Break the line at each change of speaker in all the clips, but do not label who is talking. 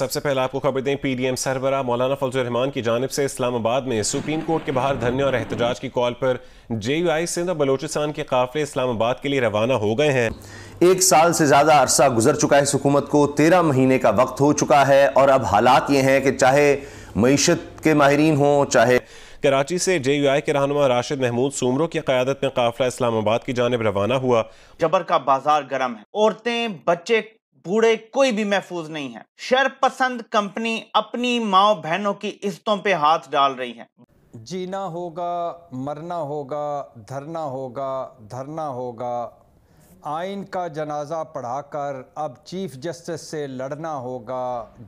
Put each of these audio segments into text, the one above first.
सबसे पहले आपको खबर दें पीडीएम सरबरा मौलाना फजलरहमान की जानब से इस्लामाबाद में सुप्रीम कोर्ट के बाहर
धरने और एहतजाज की कॉल पर जे यू आई सिंध और बलोचिस्तान के काफिले इस्लामाबाद के लिए रवाना हो गए हैं एक साल से ज़्यादा अरसा गुजर चुका है इस हुकूमत को तेरह महीने का वक्त हो चुका है और अब हालात ये हैं कि चाहे मीशत के माहरीन हों चाहे कराची से जे यू आई के रहनम राशिद महमूद सूमरों की क्यादत में काफिला इस्लामाबाद की जानब रवाना हुआ
जबर का बाजार गर्म है औरतें बच्चे बूढ़े कोई भी महफूज नहीं है शर पसंद कंपनी अपनी माओ बहनों की इज्जतों पे हाथ डाल रही है जीना
होगा मरना होगा धरना होगा धरना होगा आइन का जनाजा पढ़ाकर अब चीफ जस्टिस से
लड़ना होगा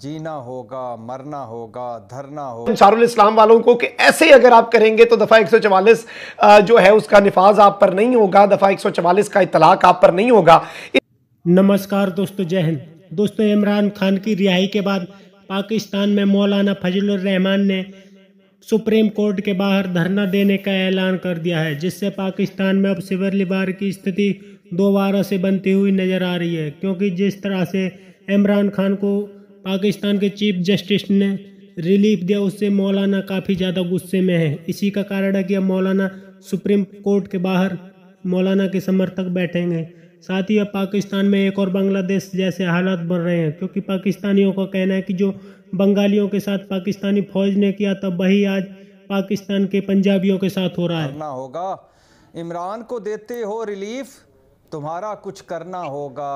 जीना होगा मरना होगा धरना होगा शारुल इस्लाम वालों को कि ऐसे ही अगर आप करेंगे
तो दफ़ा 144 जो है उसका निफाज आप पर नहीं होगा दफ़ा 144 का इतलाक आप पर नहीं होगा नमस्कार दोस्तों जय हिंद दोस्तों इमरान खान की रिहाई के बाद पाकिस्तान में मौलाना फजलुर रहमान ने सुप्रीम कोर्ट के बाहर धरना देने का ऐलान कर दिया है जिससे पाकिस्तान में अब सिविल लिबार की स्थिति दोबारा से बनती हुई नज़र आ रही है क्योंकि जिस तरह से इमरान खान को पाकिस्तान के चीफ जस्टिस ने रिलीफ दिया उससे मौलाना काफ़ी ज़्यादा गुस्से में है इसी का कारण है कि अब मौलाना सुप्रीम कोर्ट के बाहर मौलाना के समर्थक बैठेंगे साथ ही अब पाकिस्तान में एक और बांग्लादेश जैसे हालात बन रहे हैं क्योंकि पाकिस्तानियों का कहना है कि जो बंगालियों के साथ पाकिस्तानी फौज ने किया तब वही आज पाकिस्तान के पंजाबियों के साथ हो रहा है करना
होगा इमरान को देते हो रिलीफ तुम्हारा कुछ करना होगा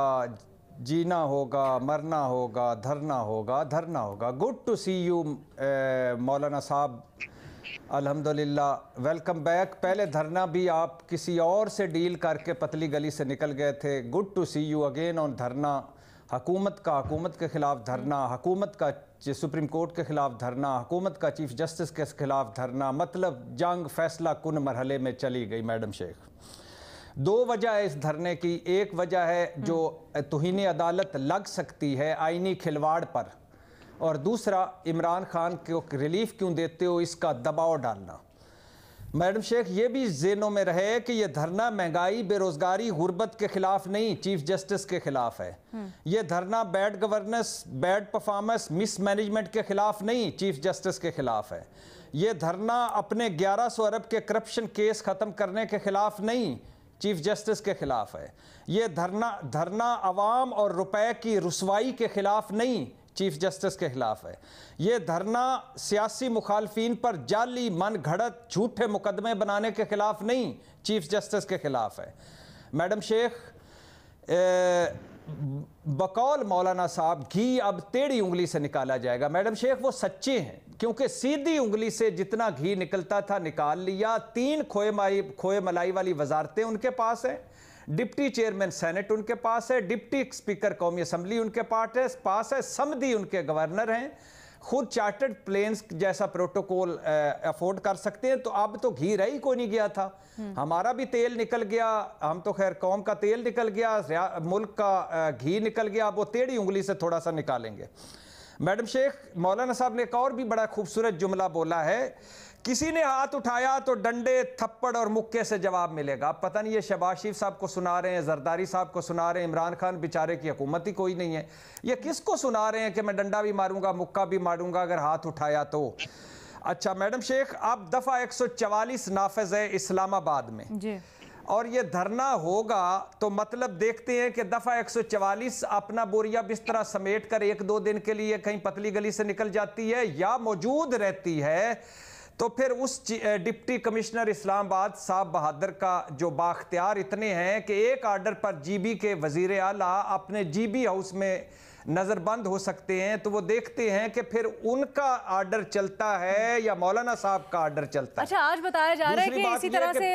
जीना होगा मरना होगा धरना होगा धरना होगा गुड टू सी यू मौलाना साहब अल्हम्दुलिल्लाह वेलकम बैक पहले धरना भी आप किसी और से डील करके पतली गली से निकल गए थे good to see you again on धरना हकूमत का हकूमत के ख़िलाफ़ धरना हकूमत का सुप्रीम कोर्ट के ख़िलाफ़ धरना हकूमत का चीफ जस्टिस के ख़िलाफ़ धरना मतलब जंग फैसला कुन मरहले में चली गई मैडम शेख दो वजह है इस धरने की एक वजह है जो तोहनी अदालत लग सकती है आइनी खिलवाड़ पर और दूसरा इमरान खान को रिलीफ क्यों देते हो इसका दबाव डालना मैडम शेख ये भी जेनों में रहे कि यह धरना महंगाई बेरोजगारी गुर्बत के खिलाफ नहीं चीफ जस्टिस के खिलाफ है हम्म। ये धरना bad governance bad performance mismanagement के खिलाफ नहीं चीफ जस्टिस के खिलाफ है ये धरना अपने 1100 अरब के करप्शन केस खत्म करने के खिलाफ नहीं चीफ जस्टिस के खिलाफ है ये धरना धरना आवाम और रुपए की रसवाई के खिलाफ नहीं चीफ जस्टिस के खिलाफ है ये धरना सियासी मुखालफी पर जाली मन घड़त झूठे मुकदमे बनाने के खिलाफ नहीं चीफ जस्टिस के खिलाफ है मैडम शेख बकौल मौलाना साहब घी अब टेढ़ी उंगली से निकाला जाएगा मैडम शेख वो सच्चे हैं क्योंकि सीधी उंगली से जितना घी निकलता था निकाल लिया तीन खोए माई खोए मलाई वाली वजारतें उनके पास हैं डिप्टी चेयरमैन सेनेट उनके पास है डिप्टी स्पीकर कौमी असम्बली उनके पास है पास है समदी उनके गवर्नर हैं खुद चार्टर्ड प्लेन्स जैसा प्रोटोकॉल अफोर्ड कर सकते हैं तो अब तो घी रही कोई नहीं गया था हम्म। हमारा भी तेल निकल गया हम तो खैर कौम का तेल निकल गया मुल्क का घी निकल गया अब वो टेढ़ी उंगली से थोड़ा सा निकालेंगे मैडम शेख मौलाना साहब ने एक और भी बड़ा खूबसूरत जुमला बोला है किसी ने हाथ उठाया तो डंडे थप्पड़ और मुक्के से जवाब मिलेगा पता नहीं ये शहबाज शरीफ साहब को सुना रहे हैं जरदारी साहब को सुना रहे हैं इमरान खान बेचारे की हुकूमत ही कोई नहीं है ये किसको सुना रहे हैं कि मैं डंडा भी मारूंगा मुक्का भी मारूंगा अगर हाथ उठाया तो अच्छा मैडम शेख आप दफ़ा चवालीस नाफज है इस्लामाबाद में जी और ये धरना होगा तो मतलब देखते हैं कि दफ़ा 144 अपना बोरिया बिस्तरा समेट कर एक दो दिन के लिए कहीं पतली गली से निकल जाती है या मौजूद रहती है तो फिर उस डिप्टी कमिश्नर इस्लामाबाद साहब बहादुर का जो बाख्तियार इतने हैं कि एक आर्डर पर जीबी के वजीर अला अपने जीबी हाउस में नज़रबंद हो सकते हैं तो वो देखते हैं कि फिर उनका आर्डर चलता है या मौलाना साहब का आर्डर चलता
है अच्छा आज
बताया जा रहा है कि इसी तरह से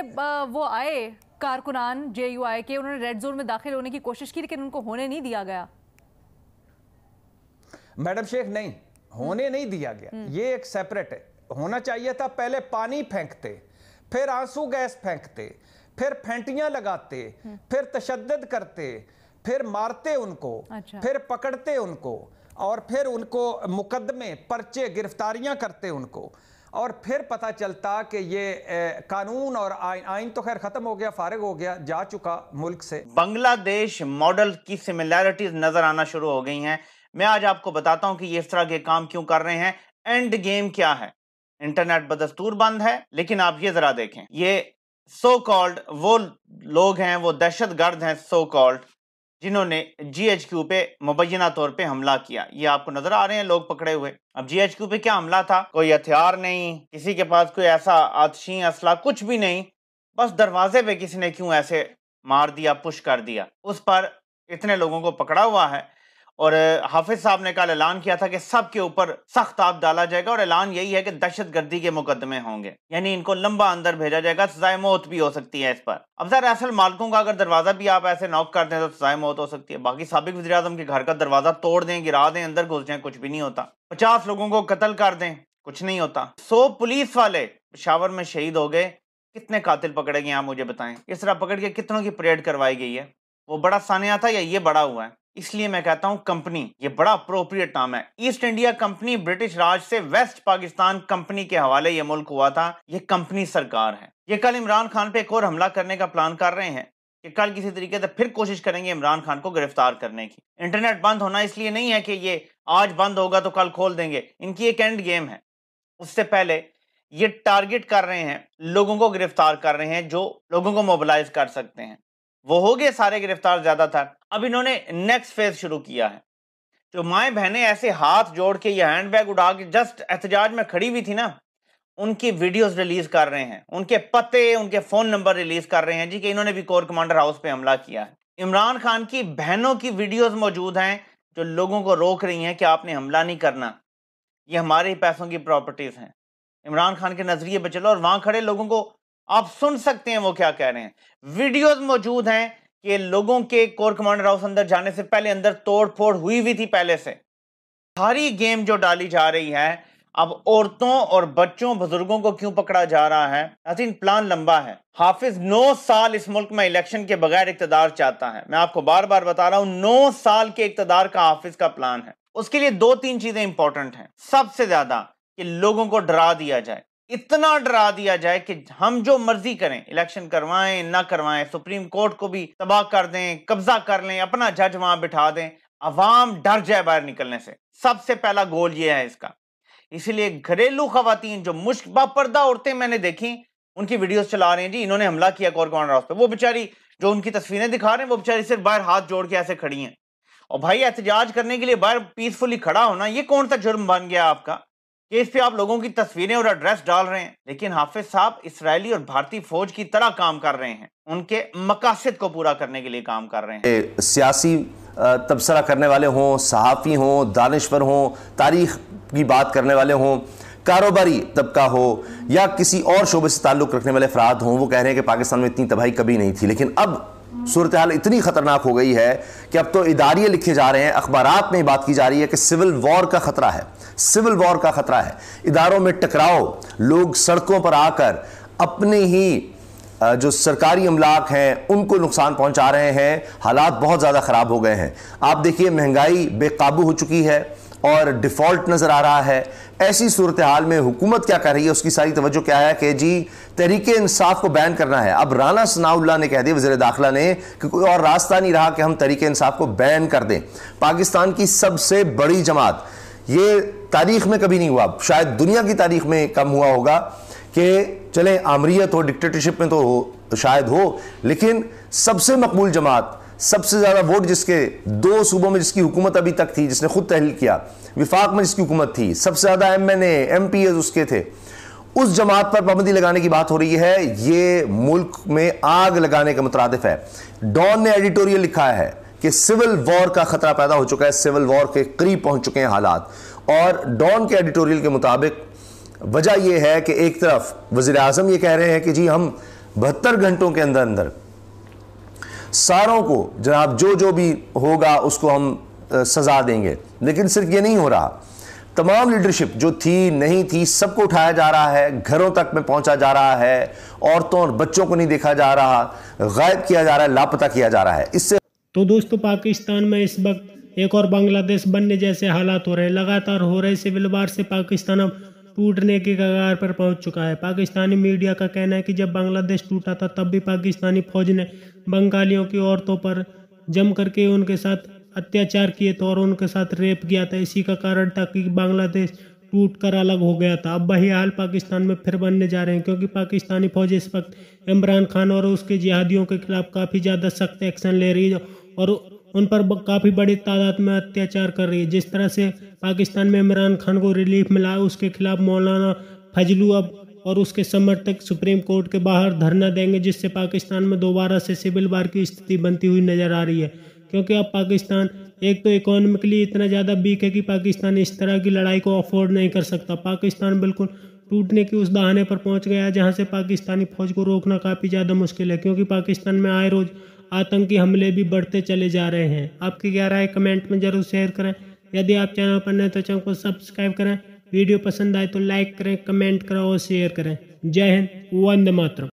वो आए कारकुनान जे यू आई के उन्होंने रेड जोन में दाखिल होने की कोशिश की लेकिन उनको होने नहीं दिया गया
मैडम शेख नहीं होने नहीं दिया गया हम्म। ये एक सेपरेट है होना चाहिए था पहले पानी फेंकते फिर आंसू गैस फेंकते फिर फेंटियां लगाते हम्म। फिर तशद करते फिर मारते उनको अच्छा। फिर पकड़ते उनको और फिर उनको मुकदमे पर्चे गिरफ्तारियां करते उनको और फिर पता चलता कि ये
ए, कानून और आइन आइन तो खैर खत्म हो गया फारग हो गया जा चुका मुल्क से बांग्लादेश मॉडल की सिमिलैरिटीज नजर आना शुरू हो गई हैं मैं आज आपको बताता हूं कि ये इस तरह के काम क्यों कर रहे हैं एंड गेम क्या है इंटरनेट बदस्तूर बंद है लेकिन आप ये ज़रा देखें ये सो कॉल्ड वो लोग हैं वो दहशत गर्द हैं सो कॉल्ड जिन्होंने जी एच क्यू पे मुबैना तौर पे हमला किया ये आपको नजर आ रहे हैं लोग पकड़े हुए अब जी एच क्यू पे क्या हमला था कोई हथियार नहीं किसी के पास कोई ऐसा आतशी असला कुछ भी नहीं बस दरवाजे पे किसी ने क्यों ऐसे मार दिया पुश कर दिया उस पर इतने लोगों को पकड़ा हुआ है और हाफिज साहब ने कल ऐलान किया था कि सब के ऊपर सख्त आप डाला जाएगा और ऐलान यही है कि दहशत गर्दी के मुकदमे होंगे यानी इनको लंबा अंदर भेजा जाएगा सजाए मौत भी हो सकती है इस पर अब सर असल मालकों का अगर दरवाजा भी आप ऐसे नॉक कर दें तो सजाए मौत हो सकती है बाकी सबक वजी अजम के घर का दरवाजा तोड़ दें गिरा दें अंदर घुस जाए कुछ भी नहीं होता पचास लोगों को कत्ल कर दें कुछ नहीं होता सौ पुलिस वाले पेशावर में शहीद हो गए कितने कातिल पकड़े गए आप मुझे बताएं इस तरह पकड़ के कितनों की परेड करवाई गई है वो बड़ा सानिया था या ये बड़ा हुआ है इसलिए मैं कहता हूं कंपनी ये बड़ा अप्रोप्रिएट नाम है East India Company British Raj से वेस्ट पाकिस्तान कंपनी के हवाले ये मुल्क हुआ था ये कंपनी सरकार है ये कल इमरान खान पे एक और हमला करने का प्लान कर रहे हैं कि कल किसी तरीके से फिर कोशिश करेंगे इमरान खान को गिरफ्तार करने की इंटरनेट बंद होना इसलिए नहीं है कि ये आज बंद होगा तो कल खोल देंगे इनकी एक एंड गेम है उससे पहले ये टारगेट कर रहे हैं लोगों को गिरफ्तार कर रहे हैं जो लोगों को मोबिलाइज कर सकते हैं वो हो गए सारे गिरफ्तार ज्यादातर अब इन्होंने नेक्स्ट फेज शुरू किया है जो तो माए बहनें ऐसे हाथ जोड़ के ये हैंडबैग उठा के जस्ट एहतजाज में खड़ी हुई थी ना उनकी वीडियोस रिलीज कर रहे हैं उनके पते उनके फ़ोन नंबर रिलीज कर रहे हैं जी कि इन्होंने भी कोर कमांडर हाउस पे हमला किया है इमरान खान की बहनों की वीडियोस मौजूद हैं जो लोगों को रोक रही हैं कि आपने हमला नहीं करना ये हमारे पैसों की प्रॉपर्टीज़ हैं इमरान खान के नज़रिए पर चलो और वहां खड़े लोगों को आप सुन सकते हैं वो क्या कह रहे हैं वीडियोस मौजूद हैं कि लोगों के कोर कमांडर हाउस अंदर जाने से पहले अंदर तोड़ फोड़ हुई हुई थी पहले से सारी गेम जो डाली जा रही है अब औरतों और बच्चों बुजुर्गों को क्यों पकड़ा जा रहा है अजीन प्लान लंबा है हाफिज नौ साल इस मुल्क में इलेक्शन के बगैर इकतदार चाहता है मैं आपको बार बार बता रहा हूं नौ साल के इकतदार का हाफिज का प्लान है उसके लिए दो तीन चीजें इंपॉर्टेंट हैं सबसे ज्यादा कि लोगों को डरा दिया जाए इतना डरा दिया जाए कि हम जो मर्जी करें इलेक्शन करवाएं ना करवाएं सुप्रीम कोर्ट को भी तबाह कर दें कब्जा कर लें अपना जज वहां बिठा दें अवाम डर जाए बाहर निकलने से सबसे पहला गोल ये है इसका इसलिए घरेलू खातन जो मुश्क बापर्दा औरतें मैंने देखी उनकी वीडियोस चला रहे हैं जी इन्होंने हमला किया कौर कमांडर हाउस पर वो बेचारी जो उनकी तस्वीरें दिखा रहे हैं वो बेचारी सिर्फ बाहर हाथ जोड़ के ऐसे खड़ी हैं और भाई एहतजाज करने के लिए बाहर पीसफुली खड़ा होना ये कौन सा जुर्म बन गया आपका कि इस पे आप लोगों की तस्वीरें और एड्रेस डाल रहे हैं लेकिन हाफिज साहब इसराइली और भारतीय फौज की तरह काम कर रहे हैं उनके मकासद को पूरा करने के लिए काम कर रहे
हैं सियासी तबसरा करने वाले हों सहाफ़ी हों दानश्वर हों तारीख की बात करने वाले हों कारोबारी तबका हो या किसी और शोबे से ताल्लुक़ रखने वाले अफराद हों वो कह रहे हैं कि पाकिस्तान में इतनी तबाही कभी नहीं थी लेकिन अब सूरत हाल इतनी ख़तरनाक हो गई है कि अब तो इदारे लिखे जा रहे हैं अखबार में बात की जा रही है कि सिविल वॉर का ख़तरा है सिविल वॉर का खतरा है इदारों में टकराव लोग सड़कों पर आकर अपने ही जो सरकारी अमलाक हैं उनको नुकसान पहुंचा रहे हैं हालात बहुत ज़्यादा ख़राब हो गए हैं आप देखिए महंगाई बेकाबू हो चुकी है और डिफ़ॉल्ट नज़र आ रहा है ऐसी सूरत हाल में हुकूमत क्या कर रही है उसकी सारी तवज्जो क्या है कि जी तहरीक इंसाफ को बैन करना है अब राना सनाउल्ला ने कह दिया वजी दाखिला ने कि कोई और रास्ता नहीं रहा कि हम तरीके इंसाफ को बैन कर दें पाकिस्तान की सबसे बड़ी जमात ये तारीख में कभी नहीं हुआ शायद दुनिया की तारीख में कम हुआ होगा कि चले आमरीत हो डिक्टेटरशिप में तो हो शायद हो लेकिन सबसे मकबूल जमात सबसे ज़्यादा वोट जिसके दो सूबों में जिसकी हुकूमत अभी तक थी जिसने खुद तहलील किया विफाक में जिसकी हुकूमत थी सबसे ज़्यादा M N M P S उसके थे उस जमात पर पाबंदी लगाने की बात हो रही है ये मुल्क में आग लगाने का मुतरद है डॉन ने एडिटोरियल लिखा है कि सिविल वॉर का खतरा पैदा हो चुका है सिविल वॉर के करीब पहुंच चुके हैं हालात और डॉन के एडिटोरियल के मुताबिक वजह यह है कि एक तरफ वजीर आजम ये कह रहे हैं कि जी हम बहत्तर घंटों के अंदर अंदर सारों को जनाब जो जो भी होगा उसको हम सजा देंगे लेकिन सिर्फ ये नहीं हो रहा तमाम लीडरशिप जो थी नहीं थी सबको उठाया जा रहा है घरों तक में पहुंचा जा रहा है औरतों और बच्चों को नहीं देखा जा रहा गायब किया जा रहा है लापता किया जा रहा है इससे
तो दोस्तों पाकिस्तान में इस वक्त एक और बांग्लादेश बनने जैसे हालात हो रहे हैं लगातार हो रहे सिविल वार से पाकिस्तान अब टूटने के कगार पर पहुंच चुका है पाकिस्तानी मीडिया का कहना है कि जब बांग्लादेश टूटा था तब भी पाकिस्तानी फौज ने बंगालियों की औरतों पर जम करके उनके साथ अत्याचार किए थे और उनके साथ रेप किया था इसी का कारण था कि बांग्लादेश टूट कर अलग हो गया था अब वही हाल पाकिस्तान में फिर बनने जा रहे हैं क्योंकि पाकिस्तानी फौज इस वक्त इमरान खान और उसके जिहादियों के खिलाफ काफ़ी ज़्यादा सख्त एक्शन ले रही है और उन पर काफ़ी बड़ी तादाद में अत्याचार कर रही है जिस तरह से पाकिस्तान में इमरान खान को रिलीफ मिला उसके खिलाफ मौलाना फजलू अब और उसके समर्थक सुप्रीम कोर्ट के बाहर धरना देंगे जिससे पाकिस्तान में दोबारा से सिविल वार की स्थिति बनती हुई नज़र आ रही है क्योंकि अब पाकिस्तान एक तो इकोनॉमिकली इतना ज़्यादा वीक है कि पाकिस्तान इस तरह की लड़ाई को अफोर्ड नहीं कर सकता पाकिस्तान बिल्कुल टूटने की उस दहाने पर पहुंच गया है जहां से पाकिस्तानी फौज को रोकना काफ़ी ज़्यादा मुश्किल है क्योंकि पाकिस्तान में आए रोज़ आतंकी हमले भी बढ़ते चले जा रहे हैं आपकी क्या राय कमेंट में ज़रूर शेयर करें यदि आप चैनल पर नए तो चैनल को सब्सक्राइब करें वीडियो पसंद आए तो लाइक करें कमेंट करें और शेयर करें जय हिंद वंदे मातरम